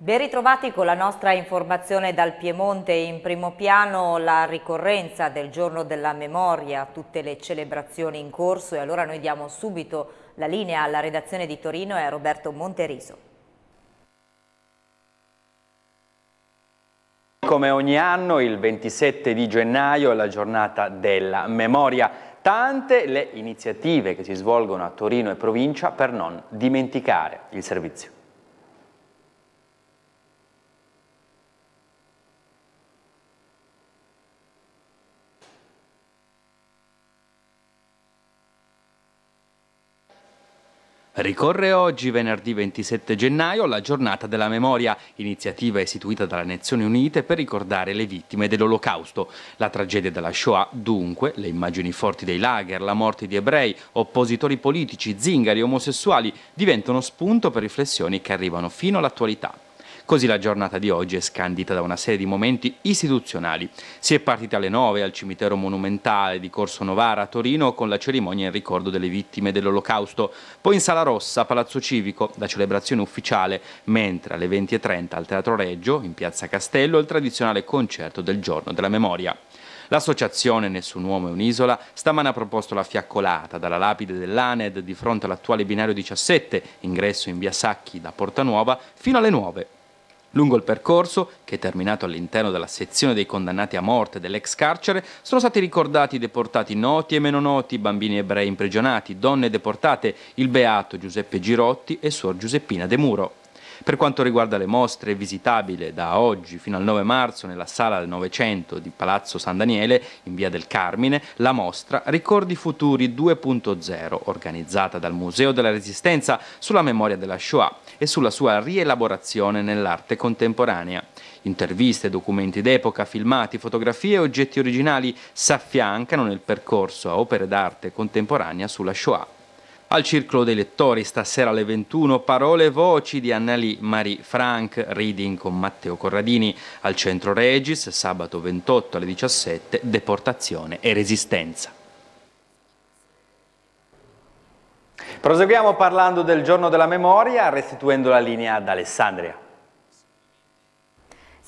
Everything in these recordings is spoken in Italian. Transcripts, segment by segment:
Ben ritrovati con la nostra informazione dal Piemonte, in primo piano la ricorrenza del giorno della memoria, tutte le celebrazioni in corso e allora noi diamo subito la linea alla redazione di Torino e a Roberto Monteriso. Come ogni anno il 27 di gennaio è la giornata della memoria tante le iniziative che si svolgono a Torino e provincia per non dimenticare il servizio. Ricorre oggi, venerdì 27 gennaio, la giornata della memoria, iniziativa istituita dalle Nazioni Unite per ricordare le vittime dell'Olocausto. La tragedia della Shoah, dunque, le immagini forti dei lager, la morte di ebrei, oppositori politici, zingari, omosessuali, diventano spunto per riflessioni che arrivano fino all'attualità. Così la giornata di oggi è scandita da una serie di momenti istituzionali. Si è partita alle 9 al cimitero monumentale di Corso Novara a Torino con la cerimonia in ricordo delle vittime dell'Olocausto, poi in Sala Rossa, Palazzo Civico, la celebrazione ufficiale, mentre alle 20.30 al Teatro Reggio, in Piazza Castello, il tradizionale concerto del Giorno della Memoria. L'associazione Nessun Uomo è un'isola stamana ha proposto la fiaccolata dalla lapide dell'ANED di fronte all'attuale binario 17, ingresso in via Sacchi da Porta Nuova, fino alle 9. Lungo il percorso, che è terminato all'interno della sezione dei condannati a morte dell'ex carcere, sono stati ricordati i deportati noti e meno noti, bambini ebrei imprigionati, donne deportate, il beato Giuseppe Girotti e suor Giuseppina De Muro. Per quanto riguarda le mostre, è visitabile da oggi fino al 9 marzo nella Sala del Novecento di Palazzo San Daniele, in via del Carmine, la mostra Ricordi Futuri 2.0, organizzata dal Museo della Resistenza sulla memoria della Shoah e sulla sua rielaborazione nell'arte contemporanea. Interviste, documenti d'epoca, filmati, fotografie e oggetti originali si affiancano nel percorso a opere d'arte contemporanea sulla Shoah. Al Circolo dei Lettori stasera alle 21 parole e voci di Annalì Marie Frank, reading con Matteo Corradini, al Centro Regis sabato 28 alle 17 Deportazione e Resistenza. Proseguiamo parlando del giorno della memoria restituendo la linea ad Alessandria.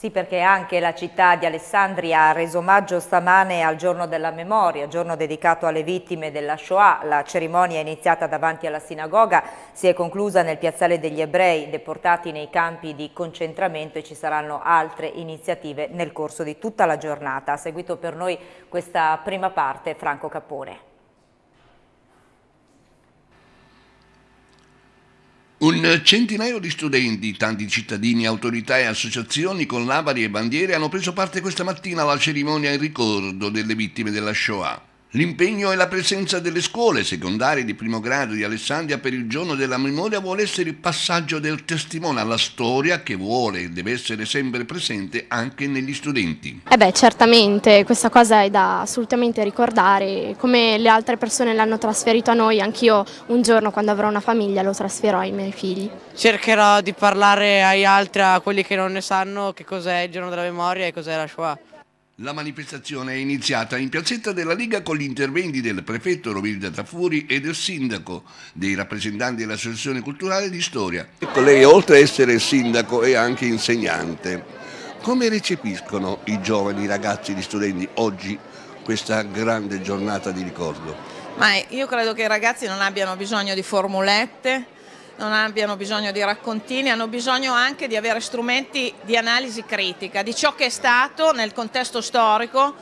Sì, perché anche la città di Alessandria ha reso omaggio stamane al giorno della memoria, giorno dedicato alle vittime della Shoah. La cerimonia è iniziata davanti alla sinagoga, si è conclusa nel piazzale degli ebrei deportati nei campi di concentramento e ci saranno altre iniziative nel corso di tutta la giornata. Ha seguito per noi questa prima parte Franco Capone. Un centinaio di studenti, tanti cittadini, autorità e associazioni con lavari e bandiere hanno preso parte questa mattina alla cerimonia in ricordo delle vittime della Shoah. L'impegno e la presenza delle scuole secondarie di primo grado di Alessandria per il giorno della memoria vuole essere il passaggio del testimone alla storia che vuole e deve essere sempre presente anche negli studenti. Eh beh, certamente, questa cosa è da assolutamente ricordare, come le altre persone l'hanno trasferito a noi, anch'io un giorno quando avrò una famiglia lo trasferirò ai miei figli. Cercherò di parlare agli altri, a quelli che non ne sanno, che cos'è il giorno della memoria e cos'è la Shoah. La manifestazione è iniziata in piazzetta della Liga con gli interventi del prefetto Rovilda Tafuri e del sindaco, dei rappresentanti dell'Associazione Culturale di Storia. Ecco, Lei oltre ad essere sindaco è anche insegnante. Come recepiscono i giovani, i ragazzi, gli studenti oggi questa grande giornata di ricordo? Ma io credo che i ragazzi non abbiano bisogno di formulette, non abbiano bisogno di raccontini, hanno bisogno anche di avere strumenti di analisi critica di ciò che è stato nel contesto storico,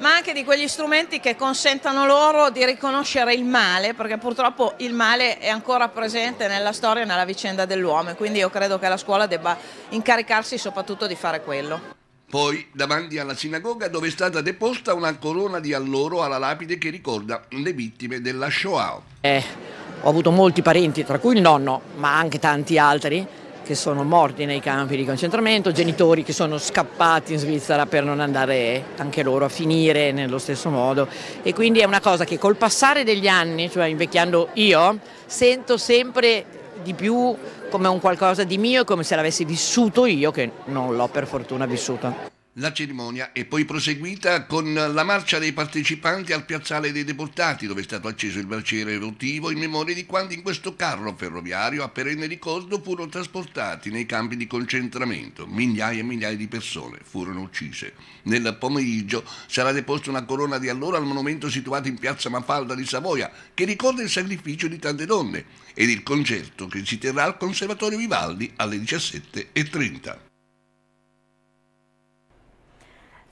ma anche di quegli strumenti che consentano loro di riconoscere il male, perché purtroppo il male è ancora presente nella storia e nella vicenda dell'uomo, quindi io credo che la scuola debba incaricarsi soprattutto di fare quello. Poi, davanti alla sinagoga, dove è stata deposta una corona di alloro alla lapide che ricorda le vittime della Shoah. Eh ho avuto molti parenti, tra cui il nonno, ma anche tanti altri che sono morti nei campi di concentramento, genitori che sono scappati in Svizzera per non andare anche loro a finire nello stesso modo e quindi è una cosa che col passare degli anni, cioè invecchiando io, sento sempre di più come un qualcosa di mio, come se l'avessi vissuto io che non l'ho per fortuna vissuto. La cerimonia è poi proseguita con la marcia dei partecipanti al piazzale dei deportati, dove è stato acceso il braciere votivo in memoria di quando in questo carro ferroviario a perenne ricordo furono trasportati nei campi di concentramento. Migliaia e migliaia di persone furono uccise. Nel pomeriggio sarà deposta una corona di allora al monumento situato in piazza Mafalda di Savoia, che ricorda il sacrificio di tante donne, ed il concerto che si terrà al Conservatorio Vivaldi alle 17.30.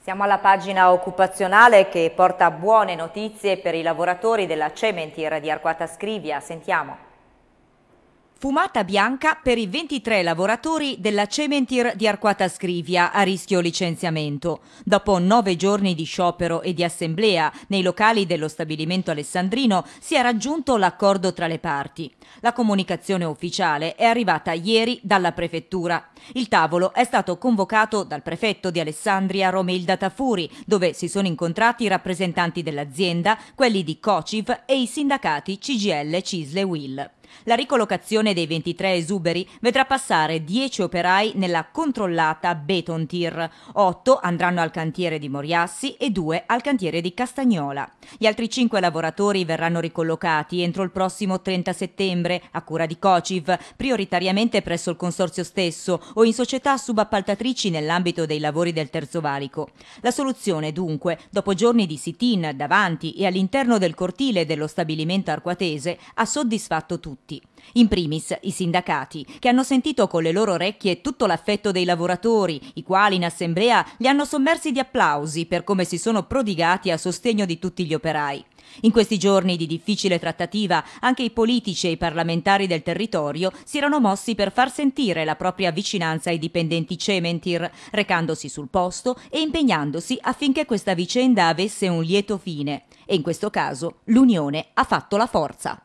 Siamo alla pagina occupazionale che porta buone notizie per i lavoratori della cementiera di Arquata Scrivia. Sentiamo. Fumata bianca per i 23 lavoratori della Cementir di Arquata Scrivia a rischio licenziamento. Dopo nove giorni di sciopero e di assemblea nei locali dello stabilimento alessandrino si è raggiunto l'accordo tra le parti. La comunicazione ufficiale è arrivata ieri dalla prefettura. Il tavolo è stato convocato dal prefetto di Alessandria Romilda Tafuri, dove si sono incontrati i rappresentanti dell'azienda, quelli di COCIV e i sindacati CGL Cisle e Will. La ricollocazione dei 23 esuberi vedrà passare 10 operai nella controllata Beton Tir, 8 andranno al cantiere di Moriassi e 2 al cantiere di Castagnola. Gli altri 5 lavoratori verranno ricollocati entro il prossimo 30 settembre a cura di Cociv, prioritariamente presso il consorzio stesso o in società subappaltatrici nell'ambito dei lavori del Terzo Valico. La soluzione dunque, dopo giorni di sit-in davanti e all'interno del cortile dello stabilimento arquatese, ha soddisfatto tutti tutti. In primis i sindacati, che hanno sentito con le loro orecchie tutto l'affetto dei lavoratori, i quali in assemblea li hanno sommersi di applausi per come si sono prodigati a sostegno di tutti gli operai. In questi giorni di difficile trattativa anche i politici e i parlamentari del territorio si erano mossi per far sentire la propria vicinanza ai dipendenti Cementir, recandosi sul posto e impegnandosi affinché questa vicenda avesse un lieto fine. E in questo caso l'Unione ha fatto la forza.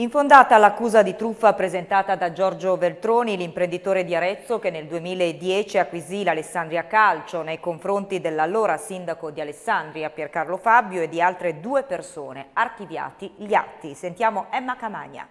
Infondata l'accusa di truffa presentata da Giorgio Veltroni, l'imprenditore di Arezzo che nel 2010 acquisì l'Alessandria Calcio nei confronti dell'allora sindaco di Alessandria Piercarlo Fabio e di altre due persone, archiviati gli atti. Sentiamo Emma Camagna.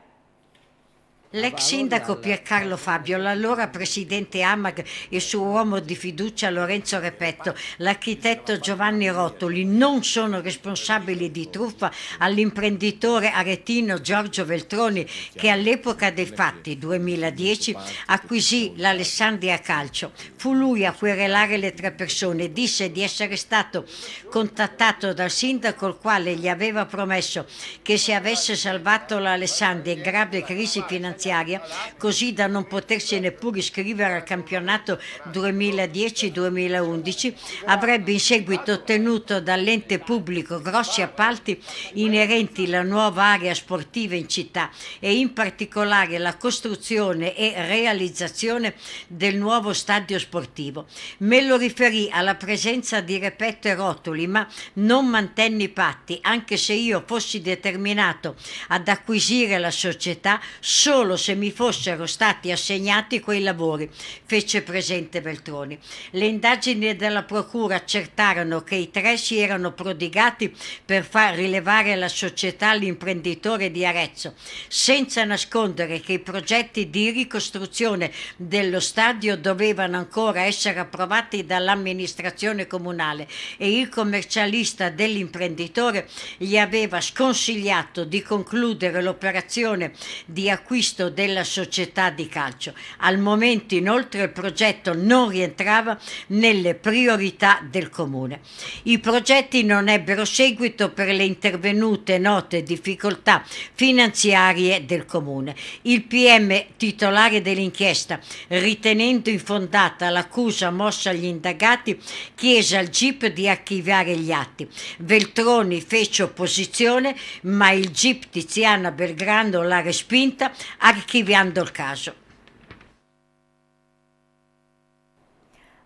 L'ex sindaco Piercarlo Fabio, l'allora presidente Amag, il suo uomo di fiducia Lorenzo Repetto, l'architetto Giovanni Rotoli non sono responsabili di truffa all'imprenditore aretino Giorgio Veltroni che all'epoca dei fatti, 2010, acquisì l'Alessandria Calcio. Fu lui a querelare le tre persone, e disse di essere stato contattato dal sindaco il quale gli aveva promesso che se avesse salvato l'Alessandria in grave crisi finanziaria finanziaria, così da non potersi neppure iscrivere al campionato 2010-2011, avrebbe in seguito ottenuto dall'ente pubblico grossi appalti inerenti alla nuova area sportiva in città e in particolare la costruzione e realizzazione del nuovo stadio sportivo. Me lo riferì alla presenza di Repetto e Rotoli, ma non mantenne i patti, anche se io fossi determinato ad acquisire la società solo solo se mi fossero stati assegnati quei lavori, fece presente Veltroni. Le indagini della Procura accertarono che i tre si erano prodigati per far rilevare alla società l'imprenditore di Arezzo, senza nascondere che i progetti di ricostruzione dello stadio dovevano ancora essere approvati dall'amministrazione comunale e il commercialista dell'imprenditore gli aveva sconsigliato di concludere l'operazione di acquisto acquisto della società di calcio. Al momento inoltre il progetto non rientrava nelle priorità del comune. I progetti non ebbero seguito per le intervenute note difficoltà finanziarie del comune. Il PM titolare dell'inchiesta, ritenendo infondata l'accusa mossa agli indagati, chiese al GIP di archiviare gli atti. Veltroni fece opposizione, ma il GIP Tiziana Belgrano l'ha respinta archiviando il caso.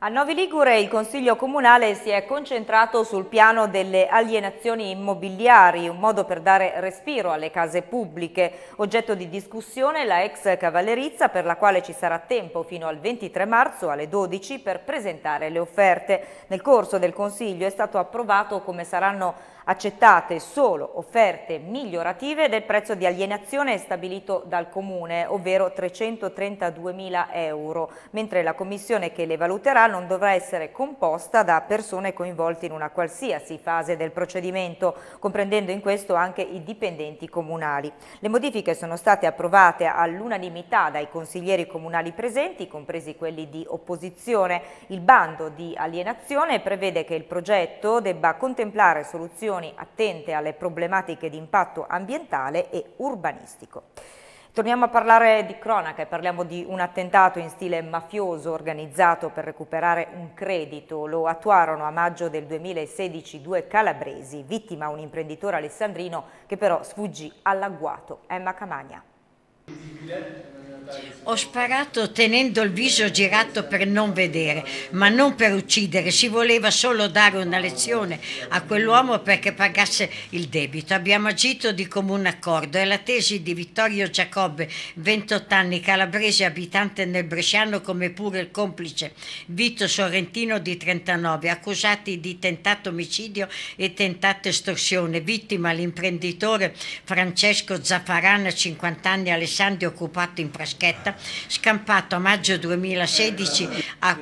A Novi Ligure il Consiglio Comunale si è concentrato sul piano delle alienazioni immobiliari, un modo per dare respiro alle case pubbliche. Oggetto di discussione la ex cavallerizza per la quale ci sarà tempo fino al 23 marzo alle 12 per presentare le offerte. Nel corso del Consiglio è stato approvato come saranno accettate solo offerte migliorative del prezzo di alienazione stabilito dal Comune, ovvero 332.000 euro, mentre la commissione che le valuterà non dovrà essere composta da persone coinvolte in una qualsiasi fase del procedimento, comprendendo in questo anche i dipendenti comunali. Le modifiche sono state approvate all'unanimità dai consiglieri comunali presenti, compresi quelli di opposizione. Il bando di alienazione prevede che il progetto debba contemplare soluzioni amministrazioni attente alle problematiche di impatto ambientale e urbanistico. Torniamo a parlare di cronaca e parliamo di un attentato in stile mafioso organizzato per recuperare un credito. Lo attuarono a maggio del 2016 due calabresi, vittima un imprenditore alessandrino che però sfuggì all'agguato. Emma Camagna. Ho sparato tenendo il viso girato per non vedere, ma non per uccidere, si voleva solo dare una lezione a quell'uomo perché pagasse il debito. Abbiamo agito di comune accordo e la tesi di Vittorio Giacobbe, 28 anni, calabrese abitante nel Bresciano come pure il complice Vito Sorrentino di 39, accusati di tentato omicidio e tentata estorsione, vittima l'imprenditore Francesco Zaffarana, 50 anni, Alessandro occupato in Prascana vaschetta, scampato a maggio 2016 a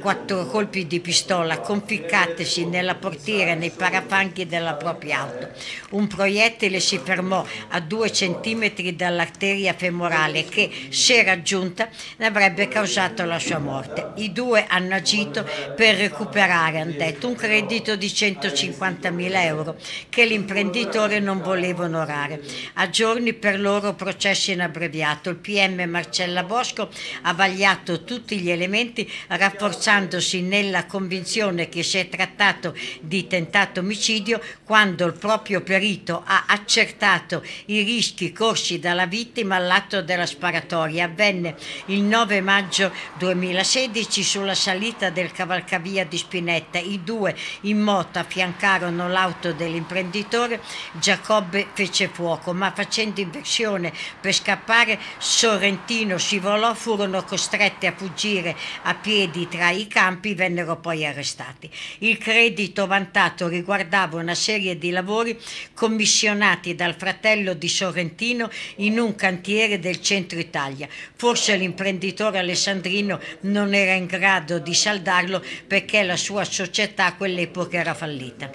quattro colpi di pistola, conficcatesi nella portiera nei parafanghi della propria auto. Un proiettile si fermò a due centimetri dall'arteria femorale che, se raggiunta, ne avrebbe causato la sua morte. I due hanno agito per recuperare, hanno detto, un credito di 150.000 euro che l'imprenditore non voleva onorare. A giorni per loro processo in abbreviato, il PM Marcella Bosco ha vagliato tutti gli elementi rafforzandosi nella convinzione che si è trattato di tentato omicidio quando il proprio perito ha accertato i rischi corsi dalla vittima all'atto della sparatoria. Avvenne il 9 maggio 2016 sulla salita del cavalcavia di Spinetta. I due in moto affiancarono l'auto dell'imprenditore, Giacobbe fece fuoco, ma facendo inversione per scappare sorrentò Trentino scivolò furono costrette a fuggire a piedi tra i campi, vennero poi arrestati. Il credito vantato riguardava una serie di lavori commissionati dal fratello di Sorrentino in un cantiere del centro Italia. Forse l'imprenditore alessandrino non era in grado di saldarlo perché la sua società a quell'epoca era fallita.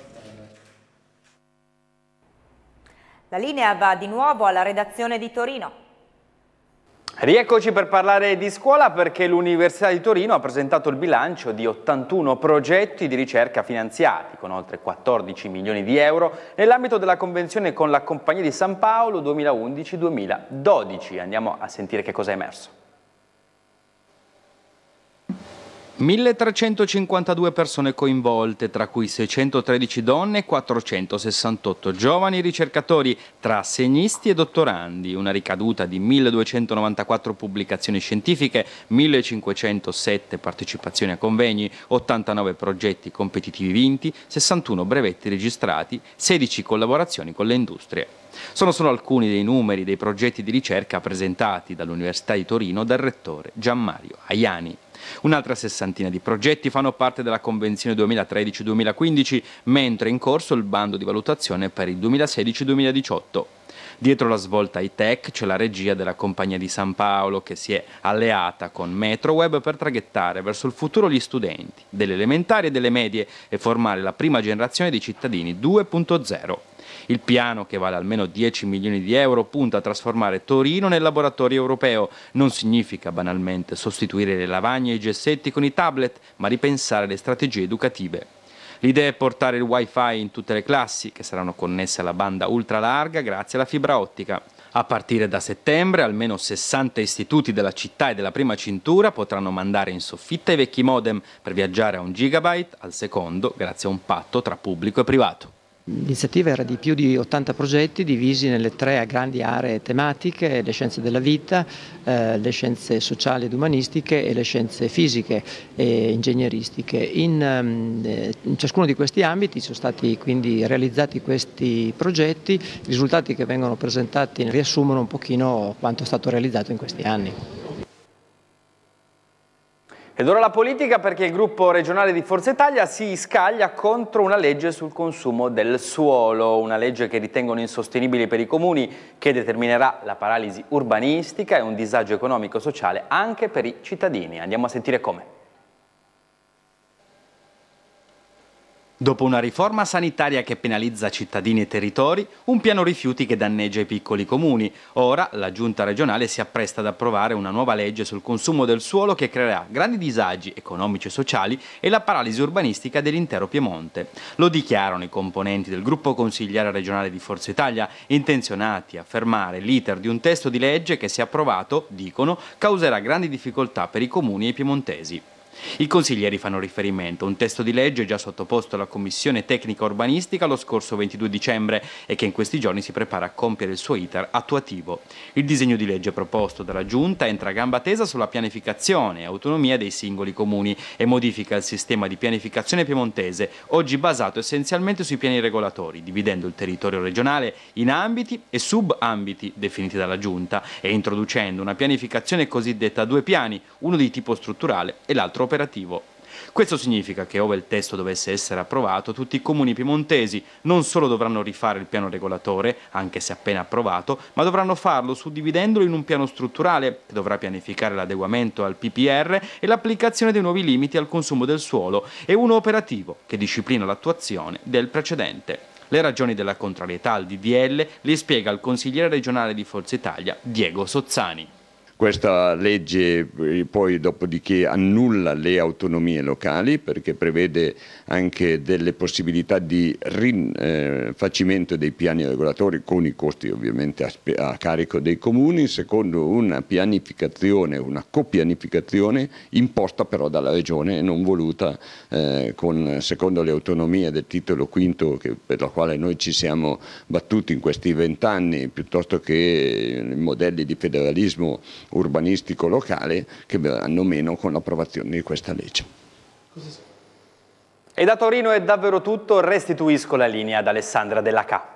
La linea va di nuovo alla redazione di Torino. Rieccoci per parlare di scuola perché l'Università di Torino ha presentato il bilancio di 81 progetti di ricerca finanziati con oltre 14 milioni di euro nell'ambito della convenzione con la Compagnia di San Paolo 2011-2012. Andiamo a sentire che cosa è emerso. 1352 persone coinvolte, tra cui 613 donne e 468 giovani ricercatori, tra assegnisti e dottorandi, una ricaduta di 1294 pubblicazioni scientifiche, 1507 partecipazioni a convegni, 89 progetti competitivi vinti, 61 brevetti registrati, 16 collaborazioni con le industrie. Sono solo alcuni dei numeri dei progetti di ricerca presentati dall'Università di Torino dal rettore Gianmario Aiani. Un'altra sessantina di progetti fanno parte della Convenzione 2013-2015, mentre è in corso il bando di valutazione per il 2016-2018. Dietro la svolta high-tech c'è la regia della compagnia di San Paolo che si è alleata con MetroWeb per traghettare verso il futuro gli studenti delle elementari e delle medie e formare la prima generazione di cittadini 2.0. Il piano, che vale almeno 10 milioni di euro, punta a trasformare Torino nel laboratorio europeo. Non significa banalmente sostituire le lavagne e i gessetti con i tablet, ma ripensare le strategie educative. L'idea è portare il wifi in tutte le classi, che saranno connesse alla banda ultralarga grazie alla fibra ottica. A partire da settembre almeno 60 istituti della città e della prima cintura potranno mandare in soffitta i vecchi modem per viaggiare a un gigabyte al secondo grazie a un patto tra pubblico e privato. L'iniziativa era di più di 80 progetti divisi nelle tre grandi aree tematiche, le scienze della vita, eh, le scienze sociali ed umanistiche e le scienze fisiche e ingegneristiche. In, ehm, eh, in ciascuno di questi ambiti sono stati quindi realizzati questi progetti, i risultati che vengono presentati riassumono un pochino quanto è stato realizzato in questi anni. Ed ora la politica perché il gruppo regionale di Forza Italia si scaglia contro una legge sul consumo del suolo, una legge che ritengono insostenibile per i comuni, che determinerà la paralisi urbanistica e un disagio economico-sociale anche per i cittadini. Andiamo a sentire come. Dopo una riforma sanitaria che penalizza cittadini e territori, un piano rifiuti che danneggia i piccoli comuni. Ora la Giunta regionale si appresta ad approvare una nuova legge sul consumo del suolo che creerà grandi disagi economici e sociali e la paralisi urbanistica dell'intero Piemonte. Lo dichiarano i componenti del gruppo consigliere regionale di Forza Italia, intenzionati a fermare l'iter di un testo di legge che, se approvato, dicono, causerà grandi difficoltà per i comuni e i piemontesi. I consiglieri fanno riferimento a un testo di legge già sottoposto alla Commissione Tecnica Urbanistica lo scorso 22 dicembre e che in questi giorni si prepara a compiere il suo iter attuativo. Il disegno di legge proposto dalla Giunta entra a gamba tesa sulla pianificazione e autonomia dei singoli comuni e modifica il sistema di pianificazione piemontese, oggi basato essenzialmente sui piani regolatori, dividendo il territorio regionale in ambiti e subambiti definiti dalla Giunta e introducendo una pianificazione cosiddetta a due piani, uno di tipo strutturale e l'altro operativo. Questo significa che, ove il testo dovesse essere approvato, tutti i comuni piemontesi non solo dovranno rifare il piano regolatore, anche se appena approvato, ma dovranno farlo suddividendolo in un piano strutturale che dovrà pianificare l'adeguamento al PPR e l'applicazione dei nuovi limiti al consumo del suolo e uno operativo che disciplina l'attuazione del precedente. Le ragioni della contrarietà al DDL le spiega il consigliere regionale di Forza Italia Diego Sozzani. Questa legge eh, poi dopodiché annulla le autonomie locali perché prevede anche delle possibilità di rinfacimento eh, dei piani regolatori con i costi ovviamente a carico dei comuni secondo una pianificazione, una copianificazione imposta però dalla regione e non voluta eh, con, secondo le autonomie del titolo quinto che, per la quale noi ci siamo battuti in questi vent'anni piuttosto che eh, modelli di federalismo urbanistico locale che verranno meno con l'approvazione di questa legge. E da Torino è davvero tutto, restituisco la linea ad Alessandra Della Cappa.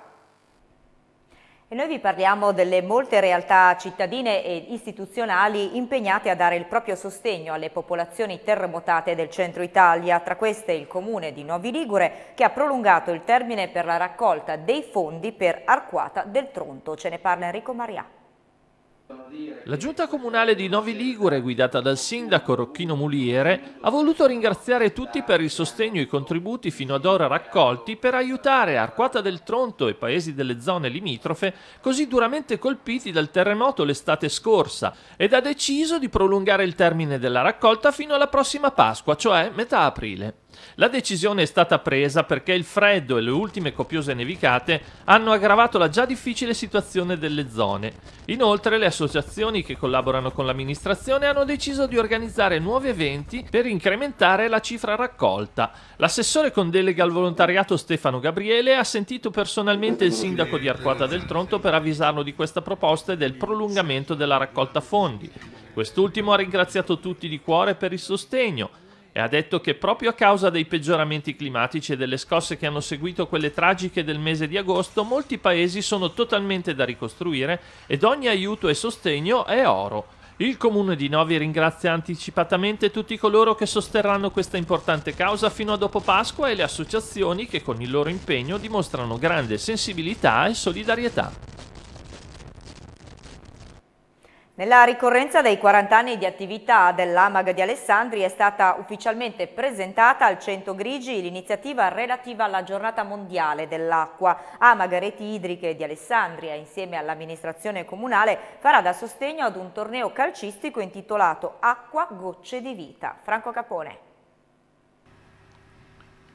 E noi vi parliamo delle molte realtà cittadine e istituzionali impegnate a dare il proprio sostegno alle popolazioni terremotate del centro Italia, tra queste il comune di Novi Ligure che ha prolungato il termine per la raccolta dei fondi per Arquata del Tronto. Ce ne parla Enrico Marià. La giunta comunale di Novi Ligure, guidata dal sindaco Rocchino Muliere, ha voluto ringraziare tutti per il sostegno e i contributi fino ad ora raccolti per aiutare Arquata del Tronto e paesi delle zone limitrofe così duramente colpiti dal terremoto l'estate scorsa ed ha deciso di prolungare il termine della raccolta fino alla prossima Pasqua, cioè metà aprile. La decisione è stata presa perché il freddo e le ultime copiose nevicate hanno aggravato la già difficile situazione delle zone. Inoltre le associazioni che collaborano con l'amministrazione hanno deciso di organizzare nuovi eventi per incrementare la cifra raccolta. L'assessore con delega al volontariato Stefano Gabriele ha sentito personalmente il sindaco di Arquata del Tronto per avvisarlo di questa proposta e del prolungamento della raccolta fondi. Quest'ultimo ha ringraziato tutti di cuore per il sostegno e ha detto che proprio a causa dei peggioramenti climatici e delle scosse che hanno seguito quelle tragiche del mese di agosto, molti paesi sono totalmente da ricostruire ed ogni aiuto e sostegno è oro. Il comune di Novi ringrazia anticipatamente tutti coloro che sosterranno questa importante causa fino a dopo Pasqua e le associazioni che con il loro impegno dimostrano grande sensibilità e solidarietà. Nella ricorrenza dei 40 anni di attività dell'AMAG di Alessandri è stata ufficialmente presentata al Centro Grigi l'iniziativa relativa alla giornata mondiale dell'acqua. AMAG Reti Idriche di Alessandria insieme all'amministrazione comunale farà da sostegno ad un torneo calcistico intitolato Acqua Gocce di Vita. Franco Capone.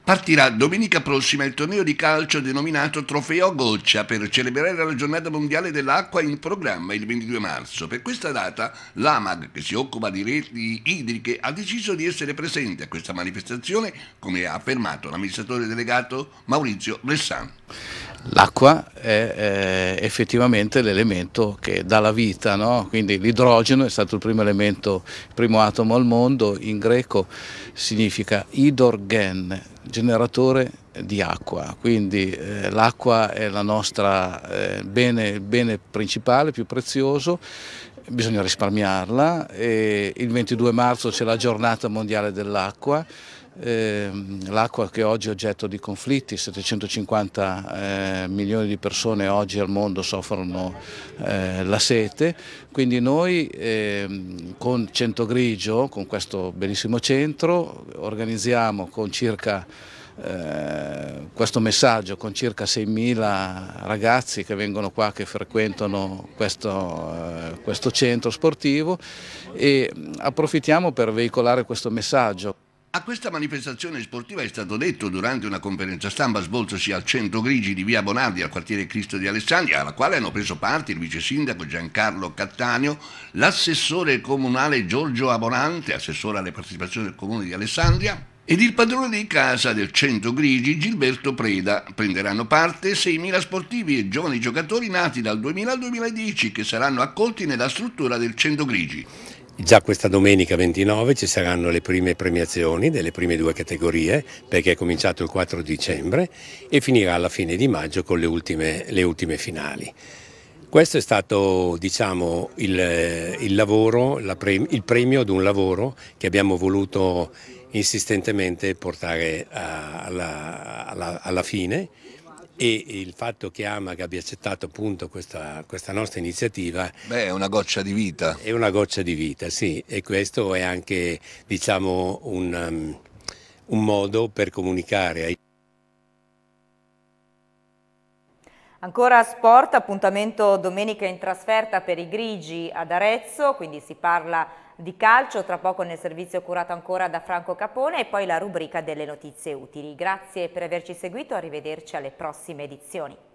Partirà domenica prossima il torneo di calcio denominato Trofeo Goccia per celebrare la giornata mondiale dell'acqua in programma il 22 marzo. Per questa data l'AMAG, che si occupa di reti idriche, ha deciso di essere presente a questa manifestazione, come ha affermato l'amministratore delegato Maurizio Bressan. L'acqua è, è eh, effettivamente l'elemento che dà la vita, no? quindi l'idrogeno è stato il primo elemento, il primo atomo al mondo, in greco significa idorgen, generatore di acqua, quindi eh, l'acqua è la nostra eh, bene, il bene principale, più prezioso, bisogna risparmiarla. E il 22 marzo c'è la giornata mondiale dell'acqua Ehm, l'acqua che oggi è oggetto di conflitti, 750 eh, milioni di persone oggi al mondo soffrono eh, la sete, quindi noi eh, con Centogrigio, con questo bellissimo centro, organizziamo con circa eh, questo messaggio con circa 6.000 ragazzi che vengono qua, che frequentano questo, eh, questo centro sportivo e mm, approfittiamo per veicolare questo messaggio. A questa manifestazione sportiva è stato detto durante una conferenza stampa svoltosi al centro Grigi di via Bonardi al quartiere Cristo di Alessandria, alla quale hanno preso parte il vice sindaco Giancarlo Cattaneo, l'assessore comunale Giorgio Abonante, assessore alle partecipazioni del comune di Alessandria, ed il padrone di casa del centro Grigi Gilberto Preda. Prenderanno parte 6.000 sportivi e giovani giocatori nati dal 2000 al 2010 che saranno accolti nella struttura del centro Grigi. Già questa domenica 29 ci saranno le prime premiazioni delle prime due categorie perché è cominciato il 4 dicembre e finirà alla fine di maggio con le ultime, le ultime finali. Questo è stato diciamo, il, il, lavoro, pre, il premio ad un lavoro che abbiamo voluto insistentemente portare alla, alla, alla fine e il fatto che Amag abbia accettato appunto questa, questa, nostra iniziativa. Beh, è una goccia di vita. È una goccia di vita, sì, e questo è anche diciamo un, um, un modo per comunicare ai Ancora sport, appuntamento domenica in trasferta per i Grigi ad Arezzo, quindi si parla di calcio, tra poco nel servizio curato ancora da Franco Capone e poi la rubrica delle notizie utili. Grazie per averci seguito, arrivederci alle prossime edizioni.